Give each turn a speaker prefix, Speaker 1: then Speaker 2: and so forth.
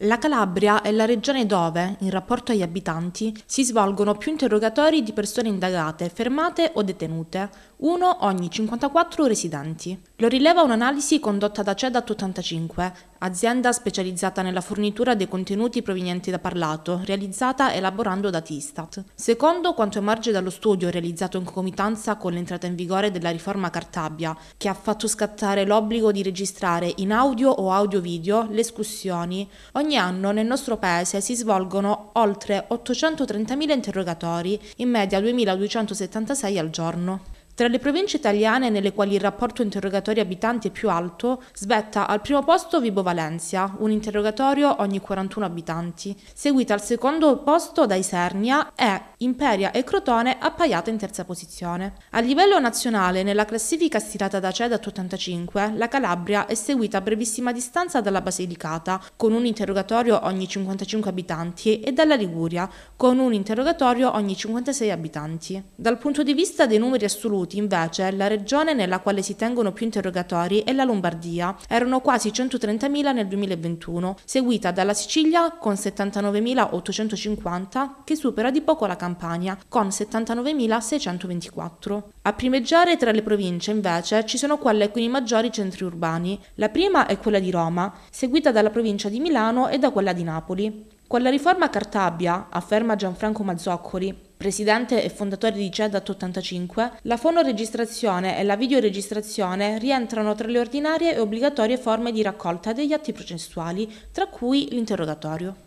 Speaker 1: La Calabria è la regione dove, in rapporto agli abitanti, si svolgono più interrogatori di persone indagate, fermate o detenute, uno ogni 54 residenti. Lo rileva un'analisi condotta da CEDAT 85, azienda specializzata nella fornitura dei contenuti provenienti da parlato, realizzata elaborando dati Istat. Secondo quanto emerge dallo studio realizzato in concomitanza con l'entrata in vigore della riforma Cartabia, che ha fatto scattare l'obbligo di registrare in audio o audio-video le escursioni, ogni anno nel nostro paese si svolgono oltre 830.000 interrogatori, in media 2.276 al giorno. Tra le province italiane nelle quali il rapporto interrogatori abitanti è più alto, svetta al primo posto Vibo Valencia, un interrogatorio ogni 41 abitanti, seguita al secondo posto da Isernia e Imperia e Crotone appaiata in terza posizione. A livello nazionale, nella classifica stilata da CEDAT 85, la Calabria è seguita a brevissima distanza dalla Basilicata, con un interrogatorio ogni 55 abitanti, e dalla Liguria, con un interrogatorio ogni 56 abitanti. Dal punto di vista dei numeri assoluti, dovuti invece la regione nella quale si tengono più interrogatori è la Lombardia, erano quasi 130.000 nel 2021, seguita dalla Sicilia con 79.850 che supera di poco la Campania con 79.624. A primeggiare tra le province invece ci sono quelle con i maggiori centri urbani, la prima è quella di Roma, seguita dalla provincia di Milano e da quella di Napoli. Con la riforma Cartabia, afferma Gianfranco Mazzoccoli, presidente e fondatore di CEDAT 85, la fonoregistrazione e la videoregistrazione rientrano tra le ordinarie e obbligatorie forme di raccolta degli atti processuali, tra cui l'interrogatorio.